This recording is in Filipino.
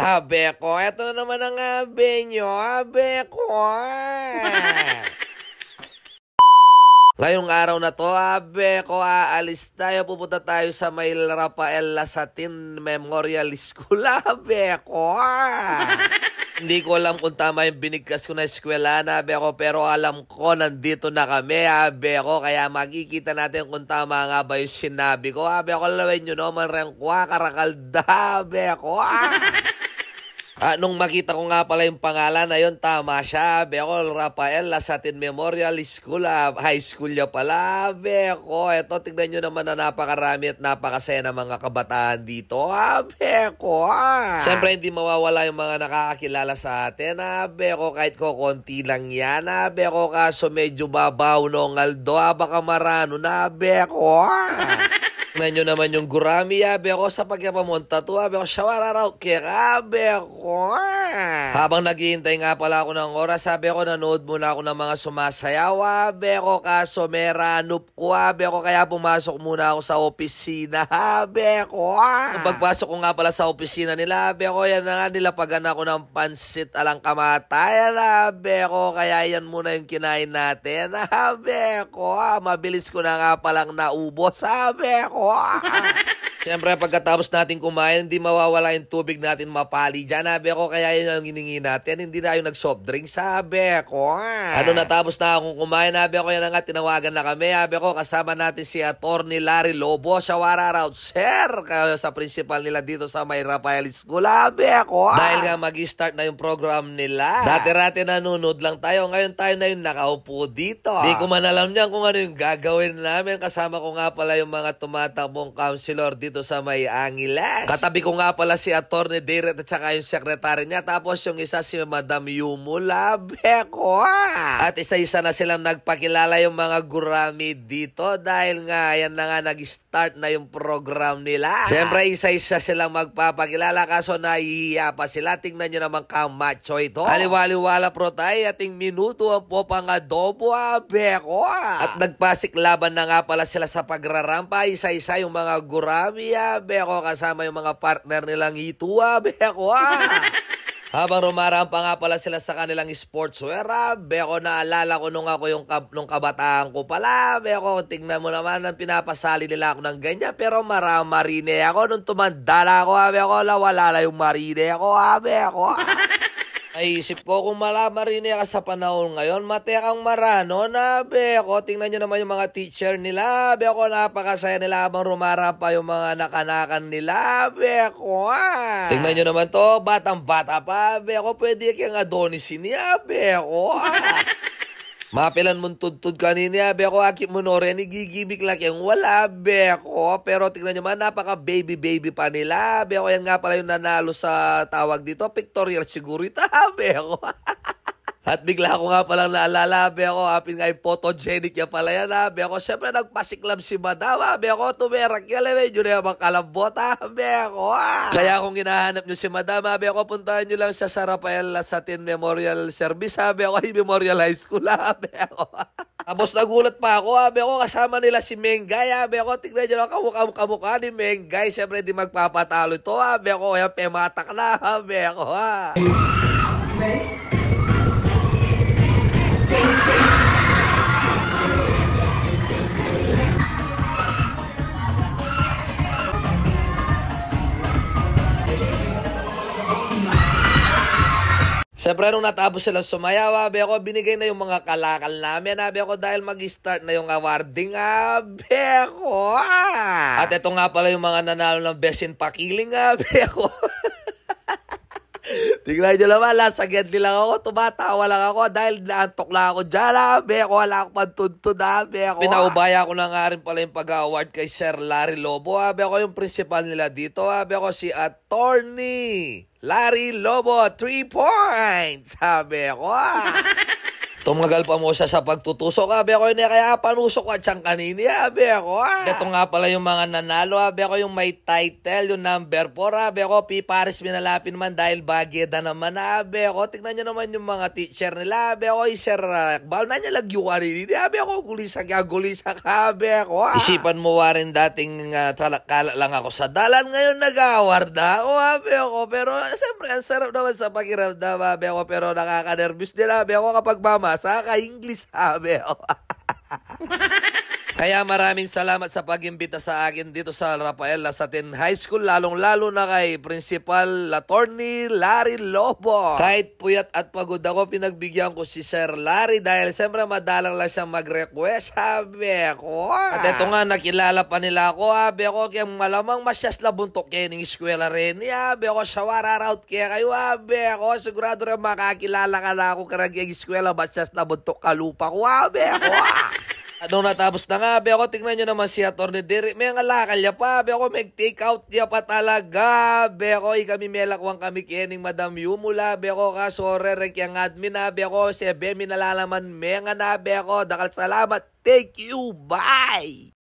Abe ko, eto na naman ang abe nyo. Abe ko. Ngayong araw na to, abe ko, aalis tayo. Pupunta tayo sa may Rafael Lasatin Memorial School. Abe ko. Hindi ko alam kung tama yung binigkas ko na eskwela na, abe ko, pero alam ko nandito na kami, abe ko. Kaya makikita natin kung tama nga ba yung sinabi ko. Abe ko, lawin nyo no, manrengkwa, karakalda, abe ko. Ah, nung makita ko nga pala yung pangalan na yun, tama siya. Beko, Rafael Lasatin Memorial School, ah, high school niya pala. Beko, eto, tignan nyo naman na napakarami at napakasaya ng mga kabataan dito. Ah, Beko, ah. Siyempre, hindi mawawala yung mga nakakakilala sa atin. Ah, Beko, kahit ko konti lang yan. Ah, Beko, kaso medyo babaw noong aldo. Ah, baka marano na, Beko, ah. Tignan nyo naman yung gurami, abe ah. ako sa pagkapamunta to, abe ah. ko, shawararaw, kirabe ah, ko. Habang naghihintay nga pala ako ng oras, sabi ko nanood muna ako ng mga sumasayaw. sumasayawa, beko kaso mera, ko ha, beko kaya pumasok muna ako sa opisina ha, beko ah. Pagpasok ko nga pala sa opisina nila, ko, yan na nga nilapagan ako ng pansit alang kamatayan ha, beko kaya yan muna yung kinain natin ha, beko ah. Mabilis ko na nga palang naubos ha, beko ha. Ah. Siyempre, pagkatapos natin kumain, hindi mawawala yung tubig natin mapali dyan. Sabi ko, kaya yun ang hiningi natin. Hindi na yung nag-soft drink. Sabi ah. Ano natapos na akong kumain, sabi ko, yan na nga, tinawagan na kami. Sabi ko, kasama natin si Attorney Larry Lobo. Shawara raw, sir, sa principal nila dito sa May Rafael School. Sabi ako. Ah. Dahil nga mag-start na yung program nila. Dati-rati nanonood lang tayo. Ngayon tayo na yung nakaupo dito. Hindi ah. ko man alam niyan kung ano yung gagawin namin. Kasama ko nga pala yung mga tumatakbong counselor dito dito sa may Angeles. Katabi ko nga pala si Attorney Derek at saka yung sekretary niya. Tapos yung isa si Madam Yumu ah! At isa-isa na silang nagpakilala yung mga gurami dito dahil nga yan na nga nag-start na yung program nila. Siyempre isa-isa silang magpapakilala kaso nahihiya pa sila. Tingnan nyo naman kamacho ito. Kaliwaliwala pro tayo ating minuto ang po adobo abeko. At nagpasiklaban na nga pala sila sa pagrarampa isa-isa yung mga gurami yabe-yabe ako kasama yung mga partner nilang ituwabe ako ah. Habang rumaraan pa nga pala sila sa kanilang sportswear, abe ako naalala ko nung ako yung kab nung kabataan ko pala, abe ako tingnan mo naman ang pinapasali nila ako ng ganyan pero marang marine ako nung tumanda ako, abe ako nawala na yung marine ako, abe ako. Ah. Ay isip ko kung malamarin ka sa panahon ngayon, mate kang marano na be ako. Tingnan nyo naman yung mga teacher nila. Be ako napakasaya nila habang rumara pa yung mga nakanakan nila. Be ako ah. Tingnan nyo naman to, batang bata pa. Be ako pwede kang Adonis niya. Be ako ah. Mapilan mong tudtud kanina, be ko aki mo no rin, igigibig lang yung wala, be ko. Pero tignan nyo man, napaka baby baby pa nila, be ko. Yan nga pala yung nanalo sa tawag dito, Victoria sigurita, be ko. At bigla ko nga palang naalala, be ako, apin nga yung photogenic yan pala yan, ha, be ako. Siyempre, nagpasiklab si Madama, be ako, tumerak yan, be, yun na yung kalambota, be ako, Kaya kung hinahanap niyo si Madama, be ako, puntahan niyo lang siya sa Rafael Lasatin Memorial Service, ha, be ako, yung Memorial High School, ha, be ako. Tapos nagulat pa ako, abe ko kasama nila si Mengay, abe ko tignan niyo lang kamukha-mukha ni Mengay, Siyempre, di magpapatalo ito, abe ko kaya pematak na, abe ko ha. Mengay? Siyempre, nung natapos sila sumayaw, abe ah. ako, binigay na yung mga kalakal namin, abe ah. ako, dahil mag-start na yung awarding, abe ah. ako. At ito nga pala yung mga nanalo ng Best in Pakiling, abe ako. Tignan nyo naman, lasagyan nila ako. Tumatawa lang ako dahil naantok lang ako dyan. Abi ah. ako, wala akong pantuntun. Abi ah. ako. Ah. Pinaubaya ko na nga rin pala yung pag-award kay Sir Larry Lobo. Abi ako yung principal nila dito. Abi ako si Attorney Larry Lobo. 3 points. Sabi ko. Tumagal pa mo siya sa pagtutusok, abi ako niya, eh, kaya panusok ko at siyang kanini, abi ako. Ah. Ito nga pala yung mga nanalo, abi ako yung may title, yung number 4, abi ako, P. Paris minalapin man dahil bagyeda naman, abi ako. Tignan nyo naman yung mga teacher nila, abi ako, yung Sir Rakbal, na niya lagyo kanini, abi ako, gulisak ya, ah, gulisak, abi ako. Ah. Isipan mo warin dating uh, ah, talakala lang ako sa dalan, ngayon nag-award ako, abi ako. Pero, siyempre, ang sarap naman sa pakiramdam, abi ako, pero nakaka-nervous din, abi ako kapag mama Masaka English sabi. Kaya maraming salamat sa pagimbita sa akin dito sa Rafael Lasatin High School, lalong-lalo na kay Principal Latorni Larry Lobo. Kahit puyat at pagod ako, pinagbigyan ko si Sir Larry dahil siyempre madalang lang siyang mag-request, sabi ko. At ito nga, nakilala pa nila ako, sabi ko, kaya malamang masyas labuntok kayo ng eskwela rin. Sabi ko, shawara route kaya kayo, sabi ko, sigurado rin makakilala ka na ako karag yung eskwela, masyas labuntok kalupa ko, sabi ko. Ah. Anong natapos na nga, be ako, tingnan nyo naman si Atty. Derek. May nga lakal niya pa, be ako, may take out niya pa talaga. Be ako, kami melakwang kami kining Madam Yu mula, be ako, kasore, rek yung admin na, ah, be ako, si Bemi nalalaman, may nga na, be ako, dakal salamat, thank you, bye!